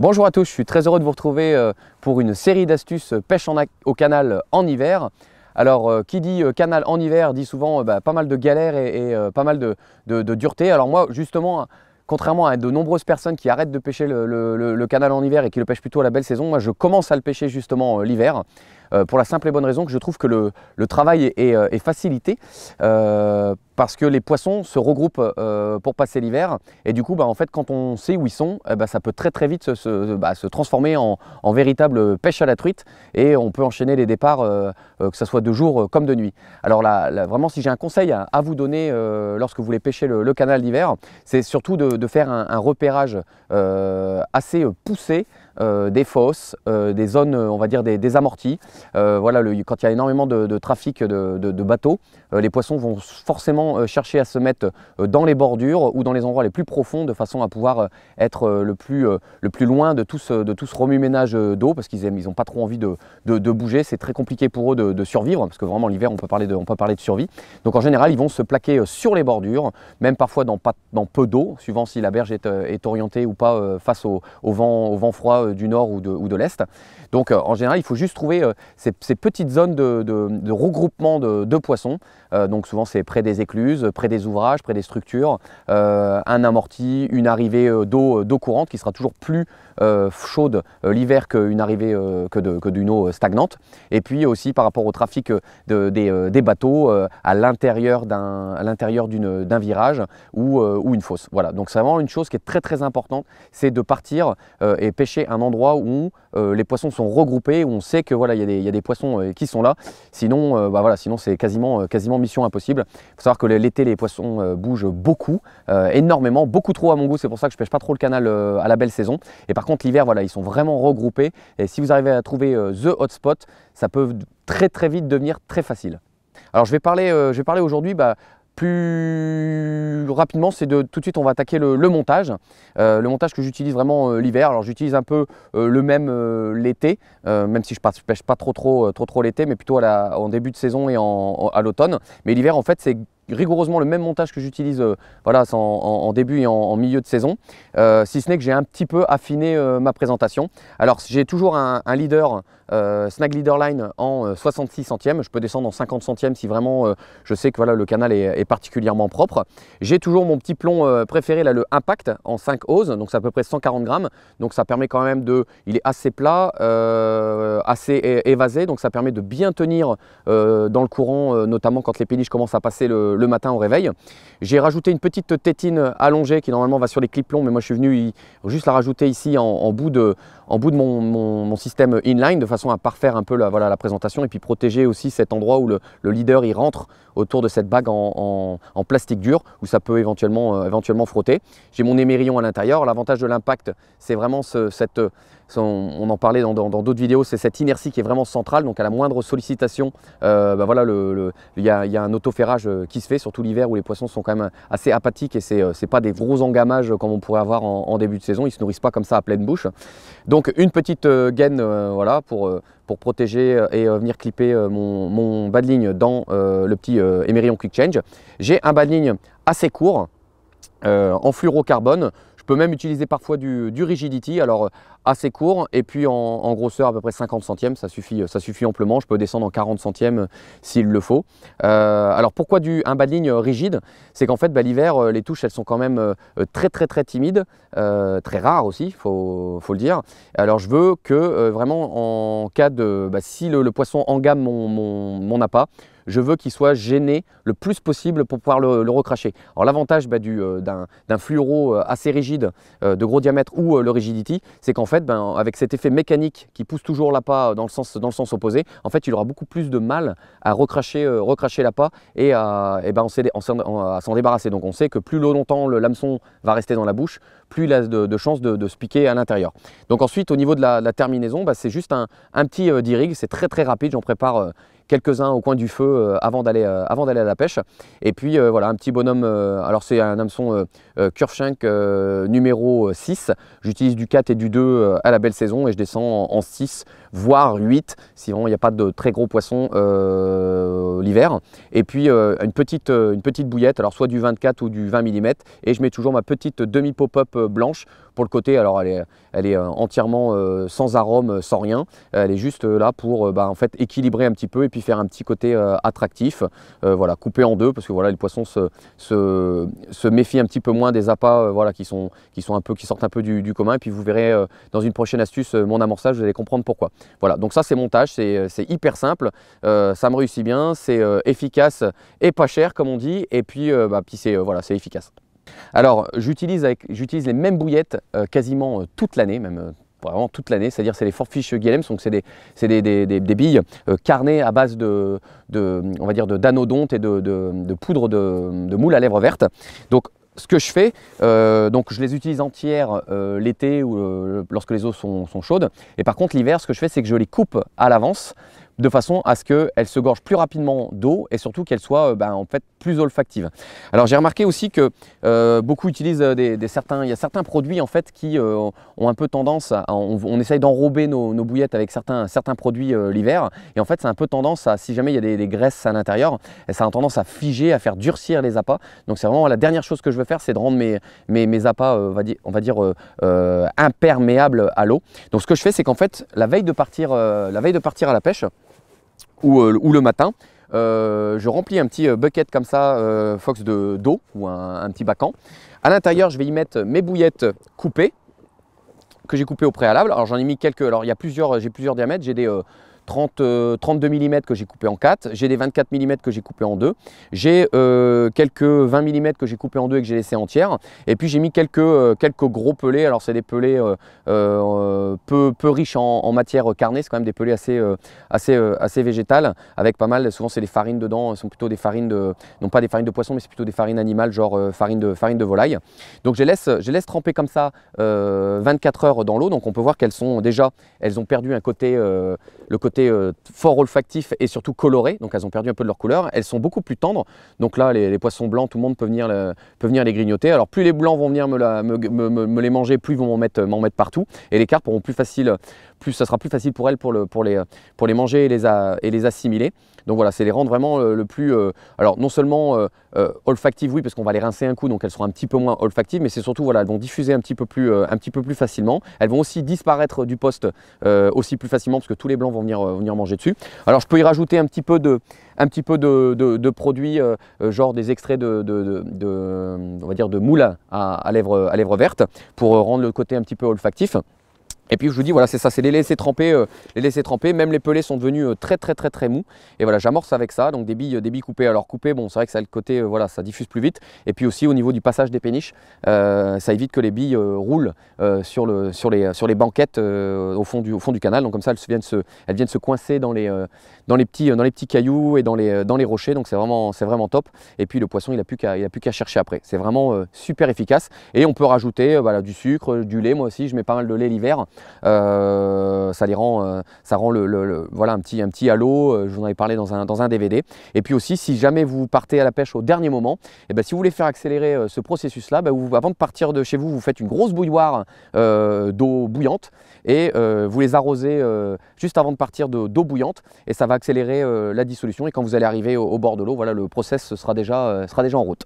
Bonjour à tous, je suis très heureux de vous retrouver euh, pour une série d'astuces euh, pêche au canal euh, en hiver. Alors, qui dit canal en hiver dit souvent bah, pas mal de galères et, pas mal de, dureté. Alors moi, justement, contrairement à de nombreuses personnes qui arrêtent de pêcher le, le, canal en hiver et qui le pêchent plutôt à la belle saison, moi je commence à le pêcher justement l'hiver. Euh, pour la simple et bonne raison que je trouve que le, travail est, euh, facilité euh, parce que les poissons se regroupent pour passer l'hiver et du coup bah, en fait quand on sait où ils sont eh bah, ça peut très très vite se, bah, transformer en, véritable pêche à la truite et on peut enchaîner les départs que ce soit de jour comme de nuit. Alors là, vraiment si j'ai un conseil à, vous donner lorsque vous voulez pêcher le, canal d'hiver c'est surtout de, faire un repérage assez poussé euh, des fosses, euh, des zones, euh, on va dire, des, amorties. amortis. voilà, quand il y a énormément de, trafic de, bateaux, les poissons vont forcément chercher à se mettre dans les bordures ou dans les endroits les plus profonds de façon à pouvoir être le plus, le plus loin de tout ce, de ce remue-ménage d'eau parce qu'ils n'ont ils pas trop envie de, bouger. C'est très compliqué pour eux de, survivre parce que vraiment l'hiver, on, peut parler de, on parler de survie. Donc en général, ils vont se plaquer sur les bordures, même parfois dans, peu d'eau, suivant si la berge est, orientée ou pas face au, vent, au vent froid euh, du Nord ou de, l'Est. Donc euh, en général, il faut juste trouver euh, ces, petites zones de regroupement de, poissons. donc souvent, c'est près des écluses, près des ouvrages, près des structures, un amorti, une arrivée d'eau courante qui sera toujours plus euh, chaude euh, l'hiver qu'une arrivée euh, que d'une eau stagnante. Et puis aussi par rapport au trafic des, bateaux à l'intérieur d'un virage ou, une fosse. Voilà, donc c'est vraiment une chose qui est très très importante, c'est de partir et pêcher un endroit où les poissons sont regroupés, où on sait que voilà, il y, a des, poissons qui sont là. Sinon, bah voilà, sinon c'est quasiment, quasiment mission impossible. Il faut savoir que l'été, les poissons bougent beaucoup, énormément, beaucoup trop à mon goût. C'est pour ça que je pêche pas trop le canal à la belle saison. Et par contre, l'hiver, voilà, ils sont vraiment regroupés. Et si vous arrivez à trouver euh, The Hotspot, ça peut très très vite devenir très facile. Alors je vais parler, euh, je vais parler aujourd'hui bah, plus rapidement, c'est de tout de suite on va attaquer le, montage. Euh, le montage que j'utilise vraiment l'hiver. Alors j'utilise un peu le même l'été, même si je pêche pas trop trop trop, trop l'été, mais plutôt à la, en début de saison et en, à l'automne. Mais l'hiver en fait c'est rigoureusement le même montage que j'utilise euh, en, début et en, milieu de saison, euh, si ce n'est que j'ai un petit peu affiné euh, ma présentation. Alors j'ai toujours un leader euh, snag leader line en 66 euh, centièmes. Je peux descendre en 50 centièmes si vraiment euh, je sais que voilà, le canal est, particulièrement propre. J'ai toujours mon petit plomb préféré, là, le Impact en 5 oz donc c'est à peu près 140 grammes. Donc ça permet quand même de... Il est assez plat, assez évasé, donc ça permet de bien tenir dans le courant, notamment quand les péniches commencent à passer le, matin au réveil. J'ai rajouté une petite tétine allongée qui normalement va sur les clips longs, mais moi je suis venu juste la rajouter ici en, bout de, en bout de mon système inline de façon à parfaire un peu la, voilà, la présentation et puis protéger aussi cet endroit où le, leader y rentre autour de cette bague en, plastique dur où ça peut éventuellement, euh, éventuellement frotter. J'ai mon émerillon à l'intérieur. L'avantage de l'impact, c'est vraiment ce, cette, on en parlait dans d'autres vidéos, c'est cette inertie qui est vraiment centrale. Donc à la moindre sollicitation, euh, bah voilà, il y, a un autoferrage euh, qui se fait, surtout l'hiver où les poissons sont quand même assez apathiques et ce n'est euh, pas des gros engamages comme on pourrait avoir en, début de saison. Ils se nourrissent pas comme ça à pleine bouche. Donc une petite gaine, voilà, pour pour protéger et venir clipper mon, bas de ligne dans le petit Emeryon Quick Change. J'ai un bas de ligne assez court en fluorocarbone même utiliser parfois du, rigidity, alors euh, assez court et puis en, grosseur à peu près 50 centièmes, ça suffit, euh, ça suffit amplement, je peux descendre en 40 centièmes euh, s'il le faut. alors pourquoi du, un bas de ligne rigide C'est qu'en fait bah, l'hiver les touches elles sont quand même très très très timides, très rares aussi, faut, le dire. Alors je veux que vraiment en cas de, bah, si le, poisson en gamme mon, mon, mon appât, je veux qu'il soit gêné le plus possible pour pouvoir le, recracher. Alors l'avantage bah, euh, d'un fluoro euh, assez rigide euh, de gros diamètre ou le rigidity, c'est qu'en fait, ben, avec cet effet mécanique qui pousse toujours l'appât dans, le sens, dans le sens opposé, en fait, il aura beaucoup plus de mal à recracher, recracher l'appât et, ben, à, s'en débarrasser. Donc on sait que plus longtemps le va rester dans la bouche, plus il a de, chance chances de, se piquer à l'intérieur. Donc ensuite, au niveau de la, terminaison, bah, c'est juste un, petit dirig. c'est très très rapide, j'en prépare quelques-uns au coin du feu euh, euh, avant d'aller à la pêche. Et puis euh, voilà, un petit bonhomme, alors c'est un hameçon Kurschenk numéro 6. J'utilise du 4 et du 2 à la belle saison et je descends en 6 voire 8 sinon il n'y a pas de très gros poissons euh, l'hiver. Et puis euh, une, petite, euh, une petite bouillette, alors soit du 24 ou du 20 mm. Et je mets toujours ma petite demi pop-up blanche pour le côté. Alors elle est, elle est entièrement sans arôme, sans rien. Elle est juste là pour bah, en fait équilibrer un petit peu et puis faire un petit côté attractif. voilà, coupé en deux parce que voilà les poissons se, méfient un petit peu moins des appâts voilà, qui, sont, qui, sont un peu, qui sortent un peu du, du commun. Et puis vous verrez dans une prochaine astuce mon amorçage, vous allez comprendre pourquoi. Voilà, donc ça c'est montage, euh, c'est hyper simple, euh, ça me réussit bien, c'est euh, efficace et pas cher comme on dit, et puis, bah, c'est voilà, efficace. Alors j'utilise les mêmes bouillettes quasiment toute l'année, même vraiment toute l'année, c'est-à-dire c'est les Fortfish Guillem donc c'est des, billes carnées à base de, on va dire, d'anodonte et de, poudre de, moule à lèvres vertes. Donc ce que je fais, euh, donc je les utilise entières euh, l'été ou euh, lorsque les eaux sont, sont, chaudes. Et par contre l'hiver, ce que je fais, c'est que je les coupe à l'avance de façon à ce qu'elle se gorge plus rapidement d'eau et surtout qu'elle soit euh, ben, en fait plus olfactive. Alors j'ai remarqué aussi que euh, beaucoup utilisent euh, certains, il y certains produits en fait qui ont un peu tendance, à, on, essaye d'enrober nos, bouillettes avec certains, produits l'hiver et en fait c'est un peu tendance à, si jamais il y a des, graisses à l'intérieur, ça a tendance à figer, à faire durcir les appâts. Donc c'est vraiment la dernière chose que je veux faire, c'est de rendre mes, mes, appâts, on va dire, on imperméables à l'eau. Donc ce que je fais, c'est qu'en fait la veille de la veille de partir à la pêche, euh, ou, le matin. Euh, je remplis un petit euh, bucket comme ça, Fox, de, d'eau ou un, petit bacan. À l'intérieur, je vais y mettre mes bouillettes coupées, que j'ai coupées au préalable. Alors j'en ai mis quelques, alors il y a plusieurs, j'ai plusieurs diamètres, j'ai des, 32 euh, mm que j'ai coupé en 4, j'ai des 24 mm que j'ai coupé en 2, j'ai euh, quelques 20 mm que j'ai coupé en 2 et que j'ai laissé entière, et puis j'ai mis quelques, euh, quelques gros pelés, alors c'est des pelés peu, peu riches en, matière carnée, c'est quand même des pelés assez, assez, assez végétales, avec pas mal, souvent c'est des farines dedans, sont plutôt des farines de, non pas des farines de poisson, mais c'est plutôt des farines animales, genre farine, de, farine de volaille. Donc je laisse, je laisse tremper comme ça 24 heures dans l'eau, donc on peut voir qu'elles sont déjà, elles ont perdu un côté le côté euh, fort olfactif et surtout coloré, donc elles ont perdu un peu de leur couleur. Elles sont beaucoup plus tendres, donc là les, poissons blancs, tout le monde peut venir, peut venir les grignoter. Alors plus les blancs vont venir me, les manger, plus ils vont m'en mettre, mettre, partout, et les carpes auront plus facile, plus, ça sera plus facile pour elles pour, les, manger et les, assimiler. Donc voilà, c'est les rendre vraiment euh, le, plus. Euh, alors non seulement euh, olfactives, oui, parce qu'on va les rincer un coup, donc elles seront un petit peu moins olfactives, mais c'est surtout voilà, elles vont diffuser un petit peu plus, facilement. Elles vont aussi disparaître du poste aussi plus facilement parce que tous les blancs vont venir, manger dessus. Alors je peux y rajouter un petit peu de, petit peu de, produits, genre des extraits de, de, on moules à, à, à lèvres vertes, pour rendre le côté un petit peu olfactif. Et puis je vous dis, voilà, c'est ça, c'est les laisser tremper, euh, les laisser tremper. Même les pelés sont devenus euh, très très très très mous. Et voilà, j'amorce avec ça, donc des billes, euh, coupées. Alors coupées, bon, c'est vrai que ça a le côté, voilà, ça diffuse plus vite. Et puis aussi au niveau du passage des péniches, ça évite que les billes roulent sur, le, sur, les, sur les banquettes au, fond du, au fond du canal. Donc comme ça, elles viennent se, elles viennent se coincer dans les, dans les, petits, dans les petits cailloux et dans les, rochers. Donc c'est vraiment, vraiment top. Et puis le poisson, il n'a plus qu'à, chercher après. C'est vraiment super efficace. Et on peut rajouter voilà, bah, du sucre, du lait. Moi aussi, je mets pas mal de lait l'hiver. Euh, ça les rend, euh, ça rend le, voilà, un, petit, un petit halo, euh, je vous en avais parlé dans un, dans un DVD. Et puis aussi, si jamais vous partez à la pêche au dernier moment, et eh ben, si vous voulez faire accélérer ce processus-là, bah, avant de partir de chez vous, vous faites une grosse bouilloire d'eau bouillante et vous les arrosez juste avant de partir d'eau bouillante et ça va accélérer la dissolution et quand vous allez arriver au, bord de l'eau, voilà, le process sera déjà, sera déjà en route.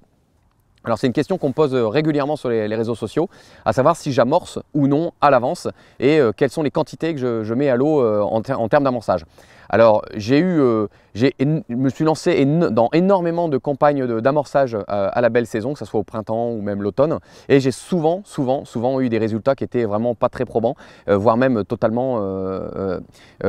Alors c'est une question qu'on pose euh, régulièrement sur les, réseaux sociaux, à savoir si j'amorce ou non à l'avance et euh, quelles sont les quantités que je, mets à l'eau euh, en, termes d'amorçage. Alors, j'ai eu, euh, je me suis lancé dans énormément de campagnes d'amorçage euh, à la belle saison, que ce soit au printemps ou même l'automne, et j'ai souvent, souvent, souvent eu des résultats qui étaient vraiment pas très probants, euh, voire même totalement.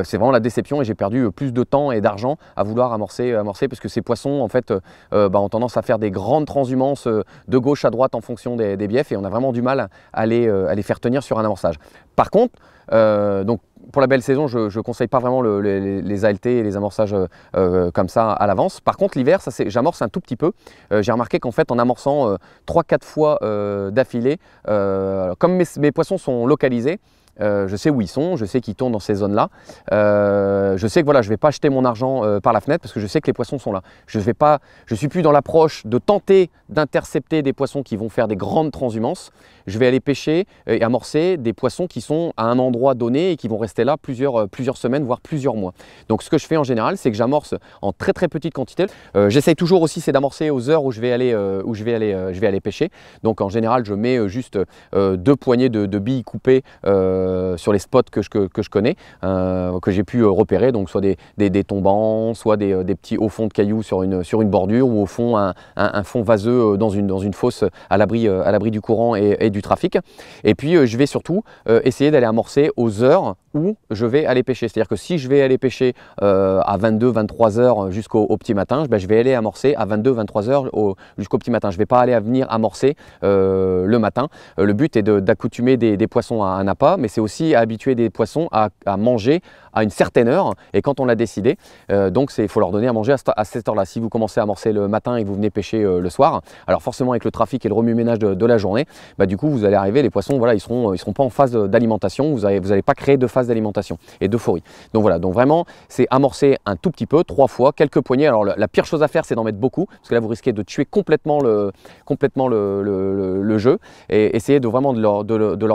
c'est vraiment la déception, et j'ai perdu plus de temps et d'argent à vouloir amorcer, amorcer, parce que ces poissons, en fait, bah, ont tendance à faire des grandes transhumances de gauche à droite en fonction des, biefs, et on a vraiment du mal à les faire tenir sur un amorçage. Par contre, euh, donc pour la belle saison, je ne conseille pas vraiment les, ALT et les amorçages euh, euh, comme ça à l'avance. Par contre, l'hiver, j'amorce un tout petit peu. J'ai remarqué qu'en fait, en amorçant 3-4 fois d'affilée, comme mes, poissons sont localisés, je sais où ils sont, je sais qu'ils tournent dans ces zones-là. je sais que voilà, je ne vais pas jeter mon argent par la fenêtre parce que je sais que les poissons sont là. Je ne pas, je suis plus dans l'approche de tenter d'intercepter des poissons qui vont faire des grandes transhumances je vais aller pêcher euh, et amorcer des poissons qui sont à un endroit donné et qui vont rester là plusieurs, euh, plusieurs semaines, voire plusieurs mois. Donc ce que je fais en général, c'est que j'amorce en très très petite quantité. Euh, j'essaye toujours aussi, c'est d'amorcer aux heures où je vais aller, où je vais aller, je vais aller pêcher. Donc en général, je mets juste deux poignées de, billes coupées sur les spots que je, que, je connais, que j'ai pu repérer, donc soit des, des, tombants, soit des, petits hauts fonds de cailloux sur une, sur une bordure ou au fond un, fond vaseux dans une, dans une fosse à l'abri du courant et, et trafic. Et puis euh, je vais surtout euh, essayer d'aller amorcer aux heures où je vais aller pêcher. C'est-à-dire que si je vais aller pêcher euh, à 22, 23 heures jusqu'au petit matin, ben, je vais aller amorcer à 22, 23 heures jusqu'au petit matin. Je vais pas aller à venir amorcer euh, le matin. Euh, le but est d'accoutumer des, poissons à un appât, mais c'est aussi à habituer des poissons à, manger à une certaine heure et quand on l'a décidé. donc donc il faut leur donner à manger à, cette heure-là. Si vous commencez à amorcer le matin et que vous venez pêcher le soir, alors forcément avec le trafic et le remue-ménage de, la journée, ben, du coup vous allez arriver, les poissons voilà, ils seront, ils seront pas en phase d'alimentation, vous n'allez vous allez pas créer de phase d'alimentation et d'euphorie. Donc voilà, donc vraiment, c'est amorcer un tout petit peu, trois fois, quelques poignées. Alors la, pire chose à faire, c'est d'en mettre beaucoup, parce que là, vous risquez de tuer complètement le, complètement le, jeu. Et essayer de vraiment de leur,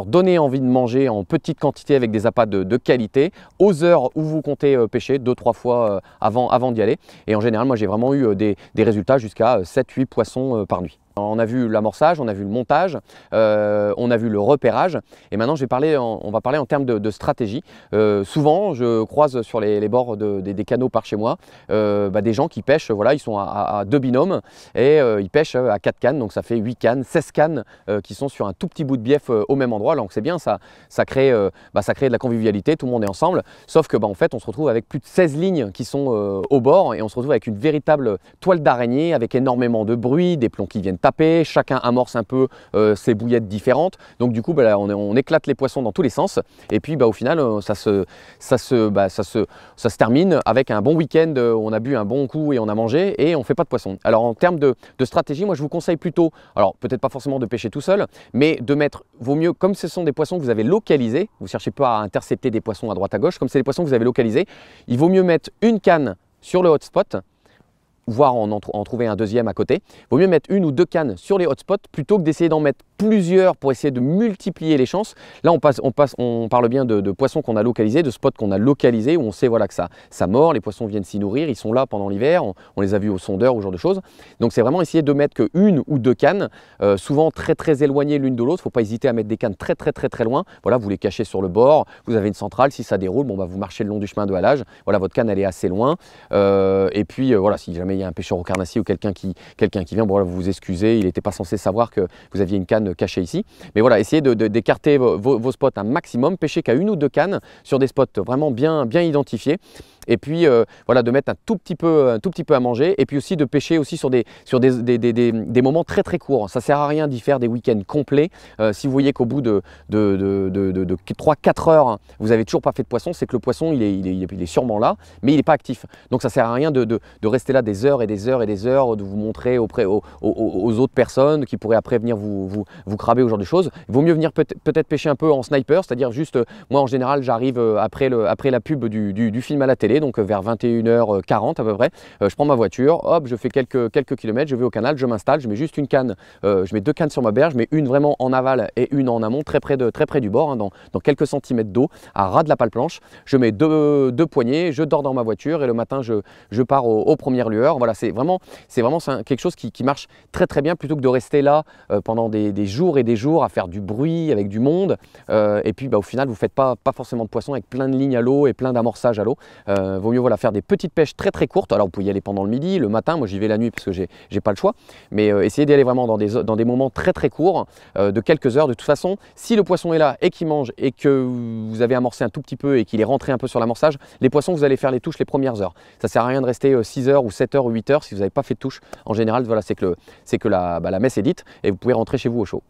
donner envie de manger en petite quantité avec des appâts de, qualité, aux heures où vous comptez euh, pêcher, deux, trois fois euh, avant, avant d'y aller. Et en général, moi, j'ai vraiment eu euh, des, des résultats jusqu'à 7-8 poissons par nuit. On a vu l'amorçage, on a vu le montage, euh, on a vu le repérage et maintenant je vais on va parler en termes de, stratégie. Euh, souvent je croise sur les, bords des, canaux par chez moi euh, bah, des gens qui pêchent, voilà, ils sont à, deux binômes et ils pêchent à quatre cannes, donc ça fait 8 cannes, 16 cannes qui sont sur un tout petit bout de bief au même endroit, donc c'est bien, ça, ça, crée, bah, ça crée de la convivialité, tout le monde est ensemble, sauf que bah, en fait on se retrouve avec plus de 16 lignes qui sont au bord et on se retrouve avec une véritable toile d'araignée avec énormément de bruit, des plombs qui viennent taper, chacun amorce un peu euh, ses bouillettes différentes. Donc du coup, bah, on, éclate les poissons dans tous les sens. Et puis bah, au final, euh, bah, ça se, termine avec un bon week-end, euh, on a bu un bon coup et on a mangé et on ne fait pas de poissons. Alors en termes de, stratégie, moi je vous conseille plutôt, alors peut-être pas forcément de pêcher tout seul, mais de mettre, vaut mieux, comme ce sont des poissons que vous avez localisés, vous ne cherchez pas à intercepter des poissons à droite à gauche, comme c'est des poissons que vous avez localisés, il vaut mieux mettre une canne sur le hotspot voire en, trouver un deuxième à côté. Vaut mieux mettre une ou deux cannes sur les hotspots plutôt que d'essayer d'en mettre plusieurs pour essayer de multiplier les chances. Là, on, passe, on, passe, on parle bien de, poissons qu'on a localisés, de spots qu'on a localisés, où on sait voilà, que ça, ça mord, les poissons viennent s'y nourrir, ils sont là pendant l'hiver, on, les a vus au sondeur, ou genre de choses. Donc c'est vraiment essayer de mettre qu'une ou deux cannes, euh, souvent très très éloignées l'une de l'autre. faut pas hésiter à mettre des cannes très très très très loin. Voilà, vous les cachez sur le bord, vous avez une centrale, si ça déroule, bon, bah, vous marchez le long du chemin de halage. Voilà, votre canne elle est assez loin. Euh, et puis euh, voilà, si jamais y a un pêcheur au carnassier ou quelqu'un qui, quelqu'un qui vient, vous vous excusez, il n'était pas censé savoir que vous aviez une canne cachée ici. Mais voilà, essayez d'écarter vos, spots un maximum, pêchez qu'à une ou deux cannes sur des spots vraiment bien, bien identifiés et puis euh, voilà de mettre un tout petit peu un tout petit peu à manger et puis aussi de pêcher aussi sur des sur des, moments très très courts ça sert à rien d'y faire des week-ends complets euh, si vous voyez qu'au bout de, de, 3-4 heures vous avez toujours pas fait de poisson c'est que le poisson il est, sûrement là mais il n'est pas actif donc ça sert à rien de, rester là des heures et des heures et des heures de vous montrer auprès aux, autres personnes qui pourraient après venir vous, vous, vous craber au genre de choses il vaut mieux venir peut-être pêcher un peu en sniper c'est à dire juste euh, moi en général j'arrive après, après la pub du, du film à la télé donc euh, vers 21h40 à peu près. Euh, je prends ma voiture, hop, je fais quelques, quelques kilomètres, je vais au canal, je m'installe, je mets juste une canne, euh, je mets deux cannes sur ma berge, mets une vraiment en aval et une en amont, très près, très près du bord, hein, dans, quelques centimètres d'eau, à ras de la pale planche. Je mets deux, deux poignées, je dors dans ma voiture et le matin, je, pars aux, premières lueurs. Voilà, c'est vraiment, c'est vraiment quelque chose qui, marche très très bien plutôt que de rester là pendant des, jours et des jours à faire du bruit avec du monde. et puis bah, au final, vous ne faites pas, forcément de poisson avec plein de lignes à l'eau et plein d'amorçages à l'eau. Euh, vaut mieux voilà, faire des petites pêches très très courtes. Alors vous pouvez y aller pendant le midi, le matin, moi j'y vais la nuit parce que j'ai pas le choix. Mais euh, essayez d'y aller vraiment dans des, moments très très courts, euh, de quelques heures. De toute façon, si le poisson est là et qu'il mange et que vous avez amorcé un tout petit peu et qu'il est rentré un peu sur l'amorçage, les poissons vous allez faire les touches les premières heures. Ça sert à rien de rester 6 heures ou 7 heures ou 8 heures si vous n'avez pas fait de touche. En général, voilà, c'est que, que la, bah, la messe est dite et vous pouvez rentrer chez vous au chaud.